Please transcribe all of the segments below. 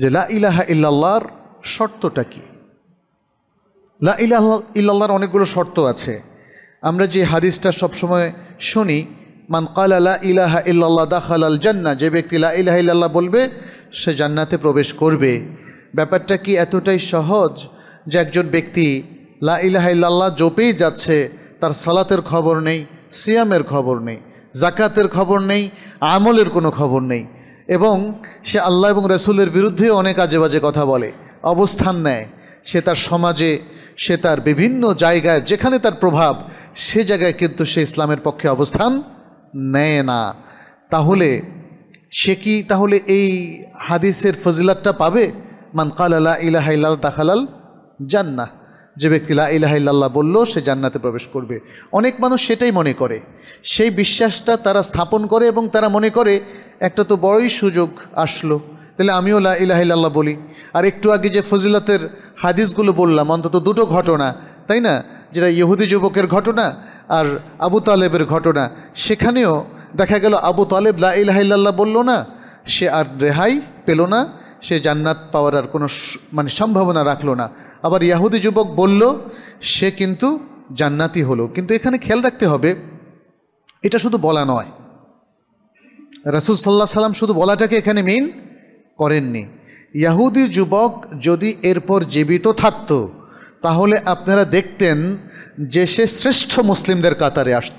যে লা ইলাহা ইল্লাল্লাহর শর্তটা কি লা ইলাহ ইল্লাল্লাহর অনেকগুলো শর্ত আছে আমরা যে হাদিসটা সবসময় শুনি মান কালা লা ইলাহা ইল্লাল্লাহ দাখাল আল জান্না যে ব্যক্তি লা ইলাহা ইল্লাল্লাহ বলবে সে জান্নাতে প্রবেশ করবে ব্যাপারটা কি এতটাই সহজ যে একজন ব্যক্তি লা ইলাহা ইল্লাল্লাহ জপেই যাচ্ছে তার সালাতের খবর নেই সিয়ামের খবর নেই জাকাতের খবর নেই আমলের কোনো খবর নেই এবং সে আল্লাহ এবং রসুলের বিরুদ্ধে অনেক আজে বাজে কথা বলে অবস্থান নেয় সে তার সমাজে সে তার বিভিন্ন জায়গায় যেখানে তার প্রভাব সে জায়গায় কিন্তু সে ইসলামের পক্ষে অবস্থান নেয় না তাহলে সে কি তাহলে এই হাদিসের ফজিলাতটা পাবে মান কাল আলা ইলাহা ইলাল জান্নাহ যে ব্যক্তি লা ইলাহাইল্লাহ বলল সে জান্নাতে প্রবেশ করবে অনেক মানুষ সেটাই মনে করে সেই বিশ্বাসটা তারা স্থাপন করে এবং তারা মনে করে একটা তো বড়ই সুযোগ আসলো তাহলে আমিও লা ইলাহিল্লাহ বলি আর একটু আগে যে ফজিলাতের হাদিসগুলো বললাম অন্তত দুটো ঘটনা তাই না যেটা ইহুদি যুবকের ঘটনা আর আবু তালেবের ঘটনা সেখানেও দেখা গেল আবু তালেব লা ইলাহিল্লাহ বলল না সে আর রেহাই পেল না সে জান্নাত পাওয়ার আর কোনো মানে সম্ভাবনা রাখলো না আবার ইয়াহুদি যুবক বলল সে কিন্তু জান্নাতি হলো কিন্তু এখানে খেয়াল রাখতে হবে এটা শুধু বলা নয় রাসুল সাল্লাহ সাল্লাম শুধু বলাটাকে এখানে মেন করেননি ইয়াহুদি যুবক যদি এরপর জীবিত থাকত তাহলে আপনারা দেখতেন যে সে শ্রেষ্ঠ মুসলিমদের কাতারে আসত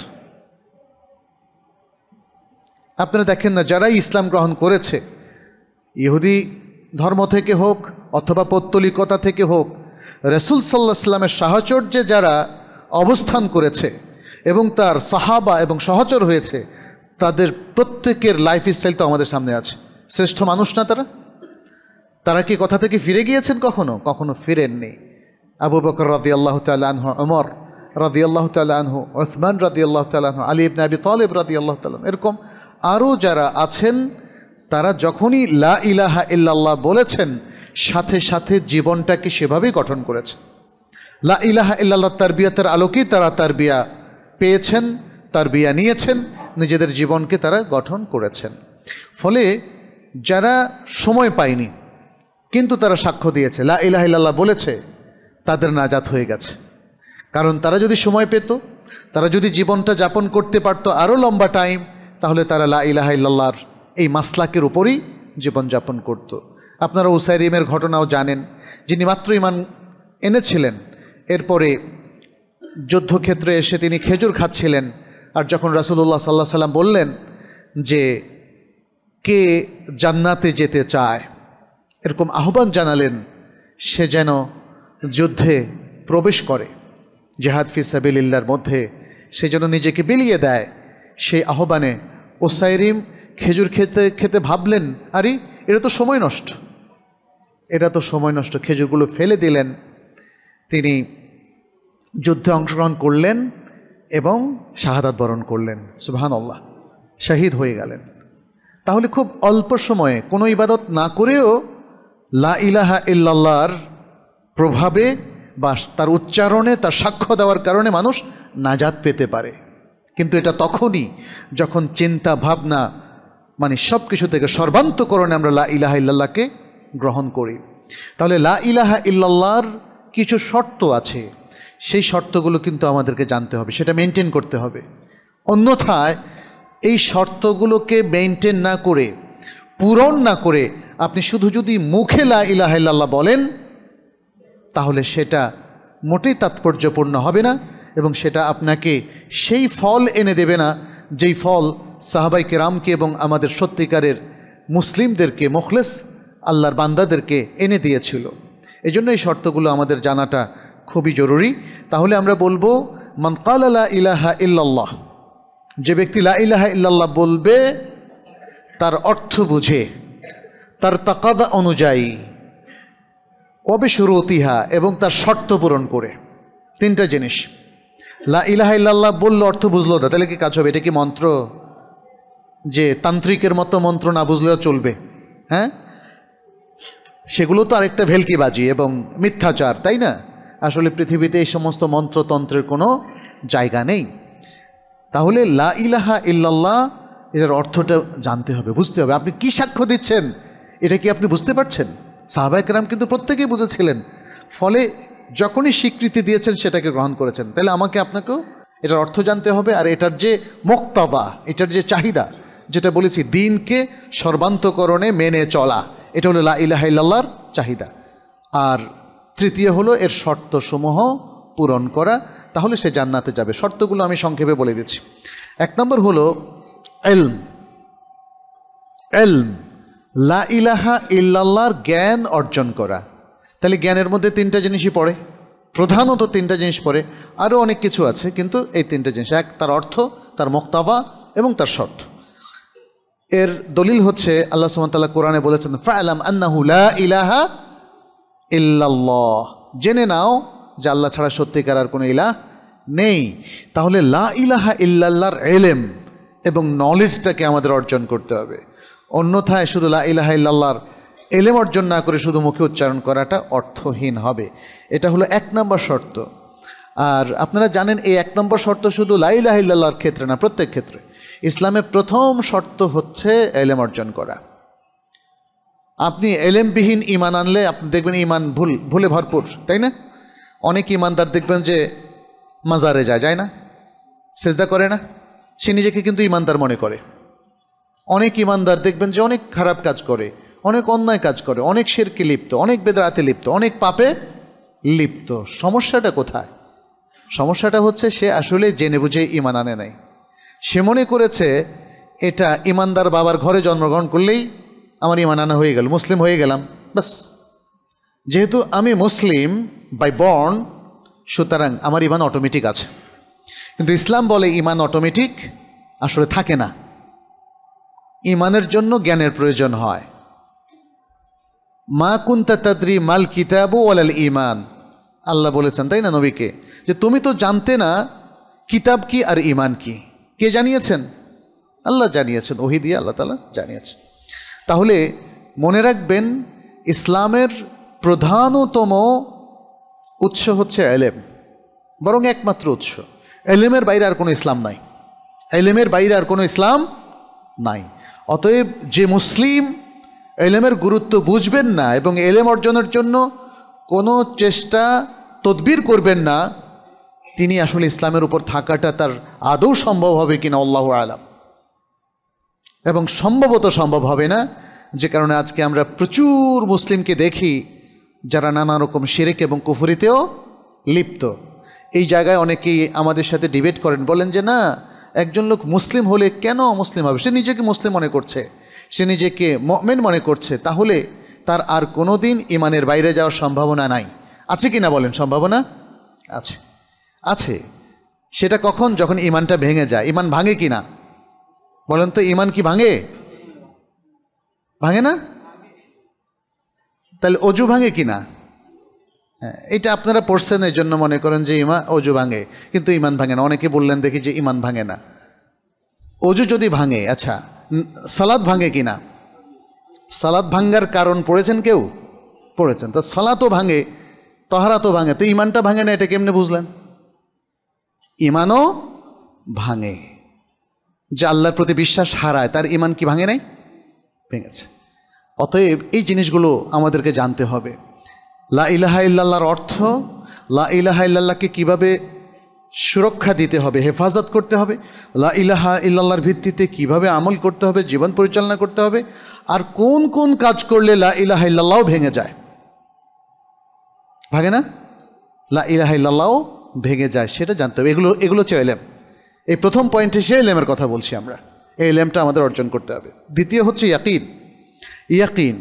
আপনারা দেখেন না যারাই ইসলাম গ্রহণ করেছে ইহুদি ধর্ম থেকে হোক অথবা পৌত্তলিকতা থেকে হোক রসুল সাল্লাহ সাল্লামের সাহচর্যে যারা অবস্থান করেছে এবং তার সাহাবা এবং সহচর হয়েছে তাদের প্রত্যেকের লাইফ স্টাইল তো আমাদের সামনে আছে শ্রেষ্ঠ মানুষ না তারা তারা কি কথা থেকে ফিরে গিয়েছেন কখনো কখনো ফিরেননি আবু বকর রাদি আল্লাহ তালহ অমর রাদি আল্লাহ তালহ ওসমান রাদি আল্লাহ তালহ আলী ইবনে আবি তলেব রাদি আল্লাহ তাল্লাহ এরকম আরও যারা আছেন তারা যখনই লা ইলাহা ইল্লাল্লাহ বলেছেন সাথে সাথে জীবনটাকে সেভাবেই গঠন করেছে লা ইলাহা ইল্লাল্লাহ তার বিয়াতের আলোকেই তারা তার বিয়া পেয়েছেন তার বিয়া নিয়েছেন নিজেদের জীবনকে তারা গঠন করেছেন ফলে যারা সময় পায়নি কিন্তু তারা সাক্ষ্য দিয়েছে লা ইলাহা ইল্লাল্লাহ বলেছে তাদের নাজাত হয়ে গেছে কারণ তারা যদি সময় পেত তারা যদি জীবনটা যাপন করতে পারতো আরও লম্বা টাইম তাহলে তারা লা ইলাহা ইল্লাল্লাহর এই মাসলাকের উপরেই জীবনযাপন করতো আপনারা ওসাইরিমের ঘটনাও জানেন যিনি মাত্র ইমান এনেছিলেন এরপরে যুদ্ধক্ষেত্রে এসে তিনি খেজুর খাচ্ছিলেন আর যখন রাসুলুল্লাহ সাল্লাহ সাল্লাম বললেন যে কে জান্নাতে যেতে চায় এরকম আহ্বান জানালেন সে যেন যুদ্ধে প্রবেশ করে জেহাদ ফিসাবিল্লার মধ্যে সে যেন নিজেকে বিলিয়ে দেয় সেই আহ্বানে ওসাইরিম খেজুর খেতে খেতে ভাবলেন আরে এটা তো সময় নষ্ট এটা তো সময় নষ্ট খেজুরগুলো ফেলে দিলেন তিনি যুদ্ধে অংশগ্রহণ করলেন এবং শাহাদাত বরণ করলেন সুবহান আল্লাহ শাহিদ হয়ে গেলেন তাহলে খুব অল্প সময়ে কোনো ইবাদত না করেও লা ইলাহা ইল্লাল্লাহর প্রভাবে বা তার উচ্চারণে তার সাক্ষ্য দেওয়ার কারণে মানুষ নাজাত পেতে পারে কিন্তু এটা তখনই যখন চিন্তা ভাবনা মানে সব কিছু থেকে সর্বান্তকরণে আমরা লা ইলাহা ইল্লাল্লাহকে গ্রহণ করি তাহলে লা ইলাহা ইল্লাল্লাহর কিছু শর্ত আছে সেই শর্তগুলো কিন্তু আমাদেরকে জানতে হবে সেটা মেনটেন করতে হবে অন্যথায় এই শর্তগুলোকে মেনটেন না করে পূরণ না করে আপনি শুধু যদি মুখে লা ইলাহা ইল্লাল্লাহ বলেন তাহলে সেটা মোটেই তাৎপর্যপূর্ণ হবে না এবং সেটা আপনাকে সেই ফল এনে দেবে না যেই ফল সাহাবাই কেরামকে এবং আমাদের সত্যিকারের মুসলিমদেরকে মখলেস আল্লাহর বান্দাদেরকে এনে দিয়েছিল এই জন্য এই শর্তগুলো আমাদের জানাটা খুবই জরুরি তাহলে আমরা বলবো মনকাল আলা ইলাহা ইল্লাল্লাহ যে ব্যক্তি লা ইলাহা ইল্লাল্লাহ বলবে তার অর্থ বুঝে তার তাকাদা অনুযায়ী অতিহা এবং তার শর্ত পূরণ করে তিনটা জিনিস লা ইলাহা ইল্লাল্লাহ বললো অর্থ বুঝলো না তাহলে কি কাজ হবে এটা কি মন্ত্র যে তান্ত্রিকের মতো মন্ত্র না বুঝলেও চলবে হ্যাঁ সেগুলো তো আরেকটা ভেলকিবাজি এবং মিথ্যাচার তাই না আসলে পৃথিবীতে এই সমস্ত মন্ত্রতন্ত্রের কোনো জায়গা নেই তাহলে লা ইলাহা ইল্লাল্লাহ এটার অর্থটা জানতে হবে বুঝতে হবে আপনি কি সাক্ষ্য দিচ্ছেন এটা কি আপনি বুঝতে পারছেন সাহাবাইকরাম কিন্তু প্রত্যেকেই বুঝেছিলেন ফলে যখনই স্বীকৃতি দিয়েছেন সেটাকে গ্রহণ করেছেন তাহলে আমাকে আপনাকেও এটার অর্থ জানতে হবে আর এটার যে মোক্তবা এটার যে চাহিদা যেটা বলেছি দিনকে সর্বান্তকরণে মেনে চলা এটা হলো লা ইলাহাইল্লাহর চাহিদা আর তৃতীয় হলো এর শর্তসমূহ পূরণ করা তাহলে সে জান্নাতে যাবে শর্তগুলো আমি সংক্ষেপে বলে দিচ্ছি এক নম্বর হলো এলম এলম লা ইলাহা ইল্লাল্লাহর জ্ঞান অর্জন করা তাহলে জ্ঞানের মধ্যে তিনটা জিনিসই পড়ে প্রধানত তিনটা জিনিস পড়ে আরও অনেক কিছু আছে কিন্তু এই তিনটা জিনিস এক তার অর্থ তার মোক্তাবা এবং তার শর্ত এর দলিল হচ্ছে আল্লাহ সুমতাল্লাহ কোরআনে বলেছেন ফায়লাম আন্নাহুলা ইলাহা ইল্লাল্লাহ জেনে নাও যে আল্লাহ ছাড়া সত্যিকার আর কোনো ইলাহ নেই তাহলে লা ইলাহা ইল্লাল্লাহর এলেম এবং নলেজটাকে আমাদের অর্জন করতে হবে অন্যথায় শুধু লা ইলাহা ইল্লাল্লাহর এলেম অর্জন না করে শুধু মুখে উচ্চারণ করাটা অর্থহীন হবে এটা হলো এক নম্বর শর্ত আর আপনারা জানেন এই এক নম্বর শর্ত শুধু লাইলাহিল্লার ক্ষেত্রে না প্রত্যেক ক্ষেত্রে ইসলামে প্রথম শর্ত হচ্ছে এলেম অর্জন করা আপনি এলেমবিহীন ইমান আনলে আপনি দেখবেন ইমান ভুল ভুলে ভরপুর তাই না অনেক ইমানদার দেখবেন যে মাজারে যায় যায় না সেজদা করে না সে নিজেকে কিন্তু ইমানদার মনে করে অনেক ইমানদার দেখবেন যে অনেক খারাপ কাজ করে অনেক অন্যায় কাজ করে অনেক শেরকে লিপ্ত অনেক বেদরাতে লিপ্ত অনেক পাপে লিপ্ত সমস্যাটা কোথায় সমস্যাটা হচ্ছে সে আসলে জেনে বুঝে ইমান আনে নাই সে মনে করেছে এটা ইমানদার বাবার ঘরে জন্মগ্রহণ করলেই আমার ইমান আনা হয়ে গেল মুসলিম হয়ে গেলাম বাস যেহেতু আমি মুসলিম বাই বর্ন সুতরাং আমার ইমান অটোমেটিক আছে কিন্তু ইসলাম বলে ইমান অটোমেটিক আসলে থাকে না ইমানের জন্য জ্ঞানের প্রয়োজন হয় মা কুন্তা তাদ্রি মাল কিতাবু ওয়ালাল ইমান আল্লাহ বলেছেন তাই না নবীকে যে তুমি তো জানতে না কিতাব কি আর ইমান কি কে জানিয়েছেন আল্লাহ জানিয়েছেন ওহি দিয়ে আল্লাহ তালা জানিয়েছেন তাহলে মনে রাখবেন ইসলামের প্রধানতম উৎস হচ্ছে এলেম বরং একমাত্র উৎস এলেমের বাইরে আর কোনো ইসলাম নাই এলেমের বাইরে আর কোনো ইসলাম নাই অতএব যে মুসলিম এলেমের গুরুত্ব বুঝবেন না এবং এলেম অর্জনের জন্য কোনো চেষ্টা তদবির করবেন না তিনি আসলে ইসলামের উপর থাকাটা তার আদৌ সম্ভব হবে কিনা আল্লাহ আলাম এবং সম্ভবত সম্ভব হবে না যে কারণে আজকে আমরা প্রচুর মুসলিমকে দেখি যারা নানা রকম শিরেক এবং কুফুরিতেও লিপ্ত এই জায়গায় অনেকেই আমাদের সাথে ডিবেট করেন বলেন যে না একজন লোক মুসলিম হলে কেন মুসলিম হবে সে নিজেকে মুসলিম মনে করছে সে নিজেকে মেন মনে করছে তাহলে তার আর কোনো দিন ইমানের বাইরে যাওয়ার সম্ভাবনা নাই আছে কি না বলেন সম্ভাবনা আছে আছে সেটা কখন যখন ইমানটা ভেঙে যায় ইমান ভাঙে কি না বলেন তো ইমান কি ভাঙে ভাঙে না তাহলে অজু ভাঙে কি না হ্যাঁ, এটা আপনারা পড়ছেন এই জন্য মনে করেন যে ইমা অজু ভাঙে কিন্তু ইমান ভাঙে না অনেকে বললেন দেখি যে ইমান ভাঙে না অজু যদি ভাঙে আচ্ছা সালাদ ভাঙে কি না সালাদ ভাঙ্গার কারণ পড়েছেন কেউ পড়েছেন তো সালাতও ভাঙে তহারাতও তো ভাঙে তো ইমানটা ভাঙে না এটা কেমনে বুঝলেন ইমানও ভাঙে যে আল্লাহর প্রতি বিশ্বাস হারায় তার ইমান কি ভাঙে নাই ভেঙেছে অতএব এই জিনিসগুলো আমাদেরকে জানতে হবে লা ইলাহা ইল্লাল্লাহর অর্থ লা ইলাহা ইল্লাল্লাহকে কীভাবে সুরক্ষা দিতে হবে হেফাজত করতে হবে লা ইলাহা ইল্লাল্লাহর ভিত্তিতে কিভাবে আমল করতে হবে জীবন পরিচালনা করতে হবে আর কোন কোন কাজ করলে লা ইলাহা ইল্লাল্লাহও ভেঙে যায় ভাঙে না লা ইলাহা ইল্লাল্লাহও ভেঙে যায় সেটা জানতে হবে এগুলো এগুলো হচ্ছে এলএম এই প্রথম পয়েন্ট হিসেবে এলএমের কথা বলছি আমরা এই এলএমটা আমাদের অর্জন করতে হবে দ্বিতীয় হচ্ছে ইয়াকিন ইয়াকিন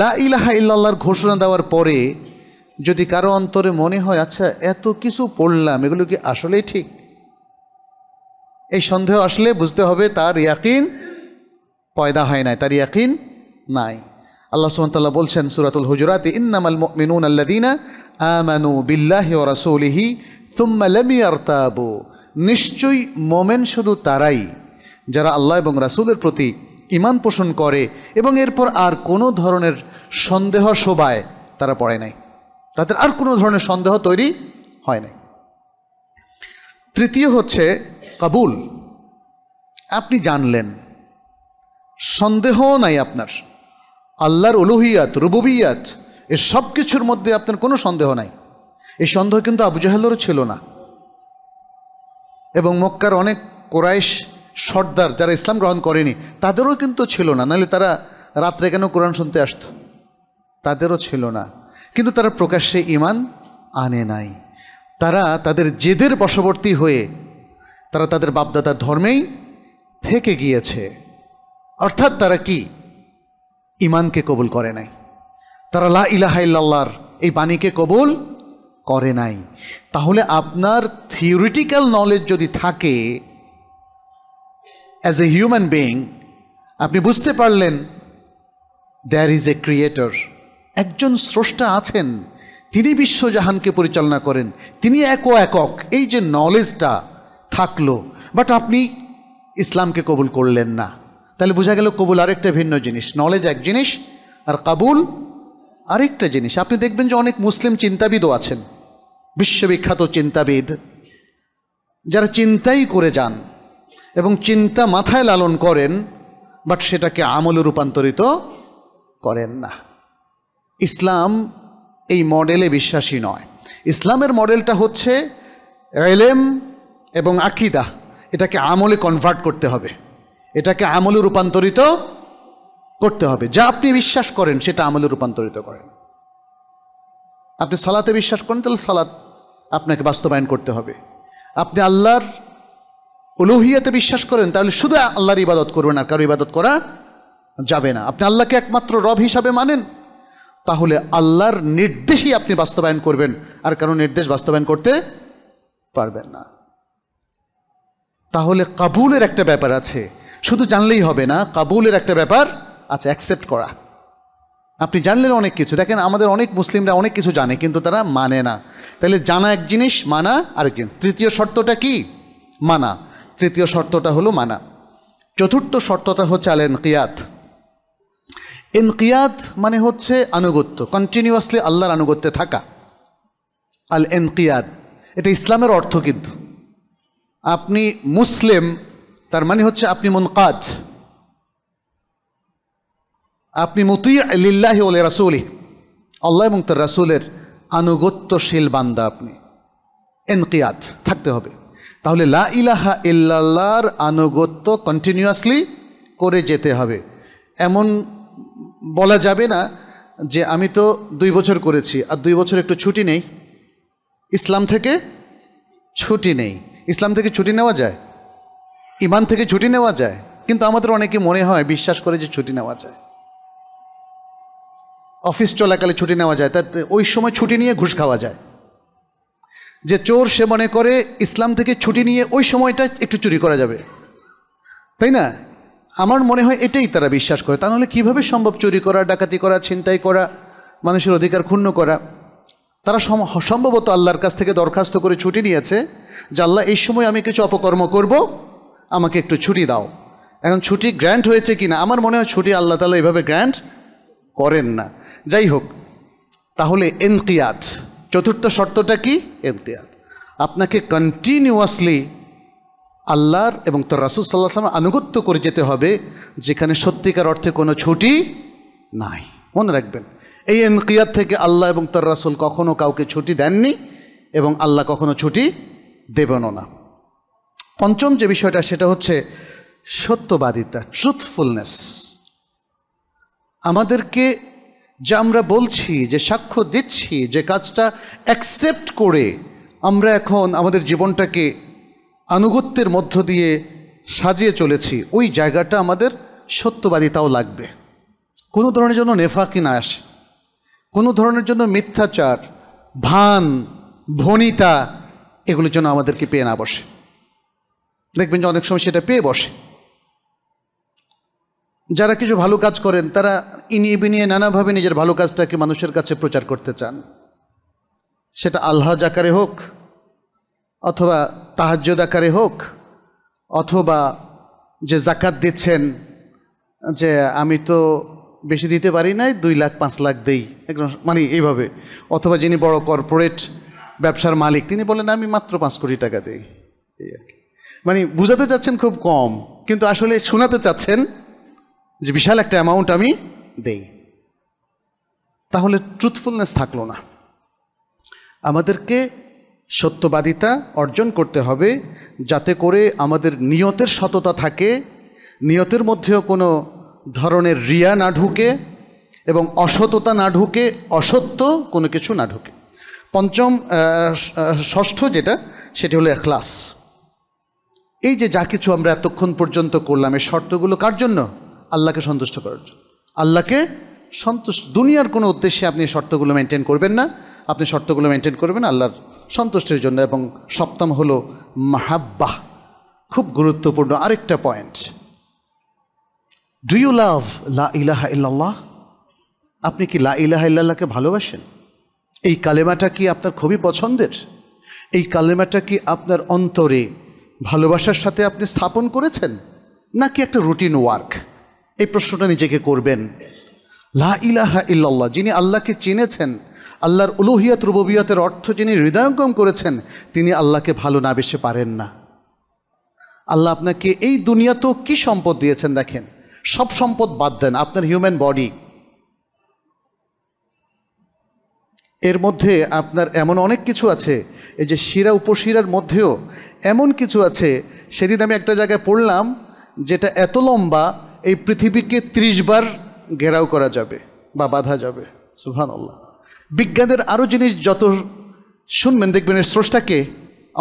লা ইলাহা ইল্লাল্লাহর ঘোষণা দেওয়ার পরে যদি কারো অন্তরে মনে হয় আচ্ছা এত কিছু পড়লাম এগুলো কি আসলেই ঠিক এই সন্দেহ আসলে বুঝতে হবে তার ইয়াকিন পয়দা হয় নাই তার ইয়াকিন নাই আল্লাহ সুমতাল্লাহ বলছেন সুরাতুল হুজরাতে ইন্নামাল মিনুন আল্লাদিনা আমানু বিল্লাহি ও রাসৌলিহি তুম্মালামিয়ার তাবু নিশ্চয়ই মোমেন শুধু তারাই যারা আল্লাহ এবং রাসুলের প্রতি ইমান পোষণ করে এবং এরপর আর কোনো ধরনের সন্দেহ শোভায় তারা পড়ে নাই তাদের আর কোনো ধরনের সন্দেহ তৈরি হয় নাই তৃতীয় হচ্ছে কাবুল আপনি জানলেন সন্দেহ নাই আপনার আল্লাহর উলুহিয়াত রুবুবিয়াত এ সব কিছুর মধ্যে আপনার কোনো সন্দেহ নাই এই সন্দেহ কিন্তু আবু জাহেলেরও ছিল না এবং মক্কার অনেক কোরাইশ সর্দার যারা ইসলাম গ্রহণ করেনি তাদেরও কিন্তু ছিল না নাহলে তারা রাত্রে কেন কোরআন শুনতে আসত তাদেরও ছিল না কিন্তু তারা প্রকাশ্যে ইমান আনে নাই তারা তাদের জেদের বশবর্তী হয়ে তারা তাদের বাপদাদার ধর্মেই থেকে গিয়েছে অর্থাৎ তারা কি ইমানকে কবুল করে নাই তারা লা ইলাহাইল্লাহর এই বাণীকে কবুল করে নাই তাহলে আপনার থিওরিটিক্যাল নলেজ যদি থাকে অ্যাজ এ হিউম্যান বিইং আপনি বুঝতে পারলেন দ্যার ইজ এ ক্রিয়েটর একজন স্রষ্টা আছেন তিনি বিশ্বজাহানকে পরিচালনা করেন তিনি এক একক এই যে নলেজটা থাকলো বাট আপনি ইসলামকে কবুল করলেন না তাহলে বোঝা গেল কবুল আরেকটা ভিন্ন জিনিস নলেজ এক জিনিস আর কাবুল আরেকটা জিনিস আপনি দেখবেন যে অনেক মুসলিম চিন্তাবিদও আছেন বিশ্ববিখ্যাত চিন্তাবিদ যারা চিন্তাই করে যান এবং চিন্তা মাথায় লালন করেন বাট সেটাকে আমলে রূপান্তরিত করেন না ইসলাম এই মডেলে বিশ্বাসী নয় ইসলামের মডেলটা হচ্ছে এলেম এবং আকিদা এটাকে আমলে কনভার্ট করতে হবে এটাকে আমলে রূপান্তরিত করতে হবে যা আপনি বিশ্বাস করেন সেটা আমলে রূপান্তরিত করেন আপনি সালাতে বিশ্বাস করেন তাহলে সালাত আপনাকে বাস্তবায়ন করতে হবে আপনি আল্লাহর উলুহিয়াতে বিশ্বাস করেন তাহলে শুধু আল্লাহর ইবাদত করবেন আর কারো ইবাদত করা যাবে না আপনি আল্লাহকে একমাত্র রব হিসাবে মানেন তাহলে আল্লাহর নির্দেশই আপনি বাস্তবায়ন করবেন আর কারো নির্দেশ বাস্তবায়ন করতে পারবেন না তাহলে কাবুলের একটা ব্যাপার আছে শুধু জানলেই হবে না কাবুলের একটা ব্যাপার আছে অ্যাকসেপ্ট করা আপনি জানলেন অনেক কিছু দেখেন আমাদের অনেক মুসলিমরা অনেক কিছু জানে কিন্তু তারা মানে না তাহলে জানা এক জিনিস মানা আরেক জিনিস তৃতীয় শর্তটা কি মানা তৃতীয় শর্তটা হলো মানা চতুর্থ শর্তটা হচ্ছে আল এনকিয়াত এনকিয়াত মানে হচ্ছে আনুগত্য কন্টিনিউয়াসলি আল্লাহর আনুগত্যে থাকা আল এনকিয়াদ এটা ইসলামের অর্থ কিন্তু আপনি মুসলিম তার মানে হচ্ছে আপনি মন কাজ আপনি মুতি লিল্লাহি ওলে রাসুলি আল্লাহ এবং তার রাসুলের আনুগত্যশীল বান্দা আপনি এনকিয়াত থাকতে হবে তাহলে লা ইলাহা ইল্লাল্লাহর আনুগত্য কন্টিনিউয়াসলি করে যেতে হবে এমন বলা যাবে না যে আমি তো দুই বছর করেছি আর দুই বছর একটু ছুটি নেই ইসলাম থেকে ছুটি নেই ইসলাম থেকে ছুটি নেওয়া যায় ইমান থেকে ছুটি নেওয়া যায় কিন্তু আমাদের অনেকে মনে হয় বিশ্বাস করে যে ছুটি নেওয়া যায় অফিস চলাকালে ছুটি নেওয়া যায় তাতে ওই সময় ছুটি নিয়ে ঘুষ খাওয়া যায় যে চোর সে মনে করে ইসলাম থেকে ছুটি নিয়ে ওই সময়টা একটু চুরি করা যাবে তাই না আমার মনে হয় এটাই তারা বিশ্বাস করে তা নাহলে কীভাবে সম্ভব চুরি করা ডাকাতি করা ছিনতাই করা মানুষের অধিকার ক্ষুণ্ণ করা তারা সম্ভবত আল্লাহর কাছ থেকে দরখাস্ত করে ছুটি নিয়েছে যে আল্লাহ এই সময় আমি কিছু অপকর্ম করব আমাকে একটু ছুটি দাও এখন ছুটি গ্র্যান্ট হয়েছে কি না আমার মনে হয় ছুটি আল্লাহ তালা এভাবে গ্র্যান্ট করেন না যাই হোক তাহলে এনকিয়াত চতুর্থ শর্তটা কি এনকিয়াত আপনাকে কন্টিনিউয়াসলি আল্লাহর এবং তোর রাসুল সাল্লাহ আনুগত্য করে যেতে হবে যেখানে সত্যিকার অর্থে কোনো ছুটি নাই মনে রাখবেন এই এনকিয়াত থেকে আল্লাহ এবং তার রাসুল কখনও কাউকে ছুটি দেননি এবং আল্লাহ কখনো ছুটি দেবেনও না পঞ্চম যে বিষয়টা সেটা হচ্ছে সত্যবাদিতা ট্রুথফুলনেস আমাদেরকে যা আমরা বলছি যে সাক্ষ্য দিচ্ছি যে কাজটা অ্যাকসেপ্ট করে আমরা এখন আমাদের জীবনটাকে আনুগত্যের মধ্য দিয়ে সাজিয়ে চলেছি ওই জায়গাটা আমাদের সত্যবাদিতাও লাগবে কোনো ধরনের জন্য নেফাকি না আসে কোনো ধরনের জন্য মিথ্যাচার ভান ভনিতা এগুলোর জন্য আমাদেরকে পেয়ে না বসে দেখবেন যে অনেক সময় সেটা পেয়ে বসে যারা কিছু ভালো কাজ করেন তারা ইনিয়ে বিনিয়ে নানাভাবে নিজের ভালো কাজটাকে মানুষের কাছে প্রচার করতে চান সেটা আল্লাহ আকারে হোক অথবা তাহাজ আকারে হোক অথবা যে জাকাত দিচ্ছেন যে আমি তো বেশি দিতে পারি নাই দুই লাখ পাঁচ লাখ দেই একদম মানে এইভাবে অথবা যিনি বড় কর্পোরেট ব্যবসার মালিক তিনি বলেন আমি মাত্র পাঁচ কোটি টাকা দিই এই আর কি মানে বুঝাতে চাচ্ছেন খুব কম কিন্তু আসলে শোনাতে চাচ্ছেন যে বিশাল একটা অ্যামাউন্ট আমি দেই তাহলে ট্রুথফুলনেস থাকলো না আমাদেরকে সত্যবাদিতা অর্জন করতে হবে যাতে করে আমাদের নিয়তের সততা থাকে নিয়তের মধ্যেও কোনো ধরনের রিয়া না ঢুকে এবং অসততা না ঢুকে অসত্য কোনো কিছু না ঢুকে পঞ্চম ষষ্ঠ যেটা সেটি হলো এখলাস এই যে যা কিছু আমরা এতক্ষণ পর্যন্ত করলাম এই শর্তগুলো কার জন্য আল্লাহকে সন্তুষ্ট করার জন্য আল্লাহকে সন্তুষ্ট দুনিয়ার কোনো উদ্দেশ্যে আপনি শর্তগুলো মেনটেন করবেন না আপনি শর্তগুলো মেনটেন করবেন আল্লাহর সন্তুষ্টের জন্য এবং সপ্তম হল মাহাব্বাহ খুব গুরুত্বপূর্ণ আরেকটা পয়েন্ট ডু ইউ লাভ লা ইলাহা ইল্লাল্লাহ আপনি কি লা ইলাহা ইল্লাল্লাহকে ভালোবাসেন এই কালেমাটা কি আপনার খুবই পছন্দের এই কালেমাটা কি আপনার অন্তরে ভালোবাসার সাথে আপনি স্থাপন করেছেন নাকি একটা রুটিন ওয়ার্ক এই প্রশ্নটা নিজেকে করবেন লা ইলাহা ইল্লাল্লাহ যিনি আল্লাহকে চিনেছেন আল্লাহর উলুহিয়াত রুববিয়াতের অর্থ যিনি হৃদয়ঙ্গম করেছেন তিনি আল্লাহকে ভালো না বেসে পারেন না আল্লাহ আপনাকে এই দুনিয়াতেও কি সম্পদ দিয়েছেন দেখেন সব সম্পদ বাদ দেন আপনার হিউম্যান বডি এর মধ্যে আপনার এমন অনেক কিছু আছে এই যে শিরা উপশিরার মধ্যেও এমন কিছু আছে সেদিন আমি একটা জায়গায় পড়লাম যেটা এত লম্বা এই পৃথিবীকে ত্রিশ বার ঘেরাও করা যাবে বা বাধা যাবে সুহান আল্লাহ বিজ্ঞানের আরও জিনিস যত শুনবেন দেখবেন এর স্রষ্টাকে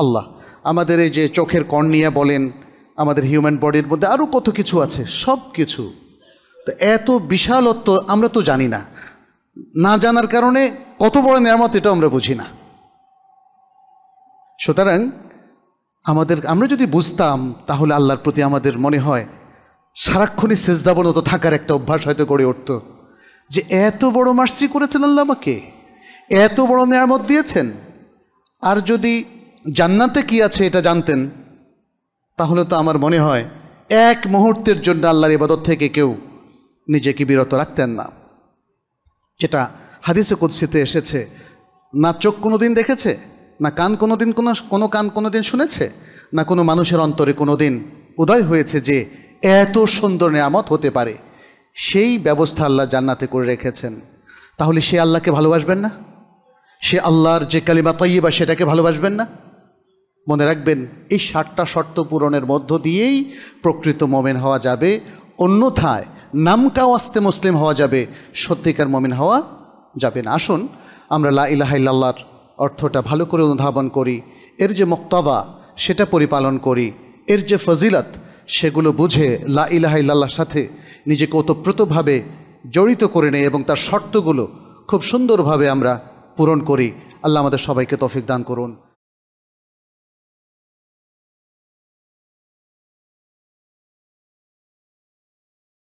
আল্লাহ আমাদের এই যে চোখের কর্নিয়া বলেন আমাদের হিউম্যান বডির মধ্যে আরও কত কিছু আছে সব কিছু তো এত বিশালত্ব আমরা তো জানি না না জানার কারণে কত বড় নিয়ামত এটা আমরা বুঝি না সুতরাং আমাদের আমরা যদি বুঝতাম তাহলে আল্লাহর প্রতি আমাদের মনে হয় সারাক্ষণই সেজদাবনত থাকার একটা অভ্যাস হয়তো গড়ে উঠত যে এত বড় মার্সি করেছেন আল্লাহ আমাকে এত বড় নেয়ামত দিয়েছেন আর যদি জান্নাতে কি আছে এটা জানতেন তাহলে তো আমার মনে হয় এক মুহূর্তের জন্য আল্লাহর ইবাদত থেকে কেউ নিজেকে বিরত রাখতেন না যেটা হাদিসে কুদ্সিতে এসেছে না চোখ কোনো দিন দেখেছে না কান কোনো দিন কোনো কোনো কান কোনো দিন শুনেছে না কোনো মানুষের অন্তরে কোনো দিন উদয় হয়েছে যে এত সুন্দর নিয়ামত হতে পারে সেই ব্যবস্থা আল্লাহ জান্নাতে করে রেখেছেন তাহলে সে আল্লাহকে ভালোবাসবেন না সে আল্লাহর যে কালিমা বা সেটাকে ভালোবাসবেন না মনে রাখবেন এই ষাটটা শর্ত পূরণের মধ্য দিয়েই প্রকৃত মমেন হওয়া যাবে অন্যথায় নামকাও আস্তে মুসলিম হওয়া যাবে সত্যিকার মমিন হওয়া যাবে না আসুন আমরা লা ইলাহাইল্লাহর অর্থটা ভালো করে অনুধাবন করি এর যে মক্তবা সেটা পরিপালন করি এর যে ফজিলত সেগুলো বুঝে লা ইলাহাই লাল্লার সাথে নিজেকে ওতপ্রোতভাবে জড়িত করে নেয় এবং তার শর্তগুলো খুব সুন্দরভাবে আমরা পূরণ করি আল্লাহ আমাদের সবাইকে তফিক দান করুন